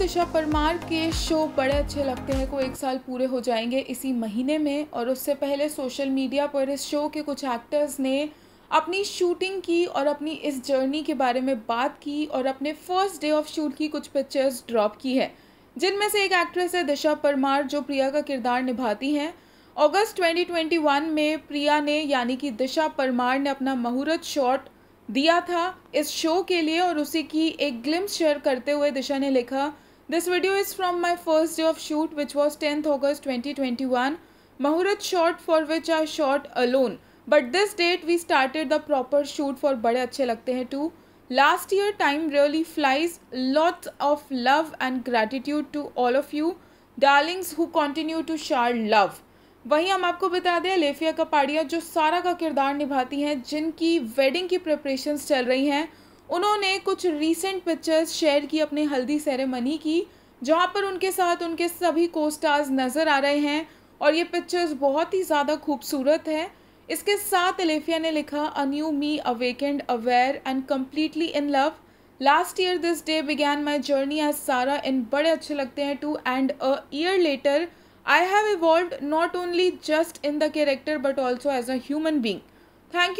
दिशा परमार के शो बड़े अच्छे लगते हैं को एक साल पूरे हो जाएंगे इसी महीने में और उससे पहले सोशल मीडिया पर इस शो के कुछ एक्टर्स ने अपनी शूटिंग की और अपनी इस जर्नी के बारे में बात की और अपने फर्स्ट डे ऑफ शूट की कुछ पिक्चर्स ड्रॉप की है जिनमें से एक एक्ट्रेस है दिशा परमार जो प्रिया का किरदार निभाती हैं अगस्त 2021 में प्रिया ने यानी कि दिशा परमार ने अपना मुहूर्त शॉट दिया था इस शो के लिए और उसी की एक ग्लिम्स शेयर करते हुए दिशा ने लिखा this video is from my first day of shoot which was tenth August twenty twenty one मुहूर्त shot for which are shot alone but this date we started the proper shoot for Bade Achhe Lagte Hain two last year time really flies lot of love and gratitude to all of you darlings who continue to share love वहीं हम आपको बता दें लेफिया कपाड़िया जो सारा का किरदार निभाती हैं जिनकी वेडिंग की प्रिपरेशन चल रही हैं उन्होंने कुछ रीसेंट पिक्चर्स शेयर की अपने हल्दी सेरेमनी की जहाँ पर उनके साथ उनके सभी को स्टार्स नज़र आ रहे हैं और ये पिक्चर्स बहुत ही ज़्यादा खूबसूरत है इसके साथ अलेफिया ने लिखा a new me awakened aware and completely in love last year this day began my journey as Sara in Bade Achhe Lagte Hain two and a year later I have evolve not only just in the character but also as a human being thank you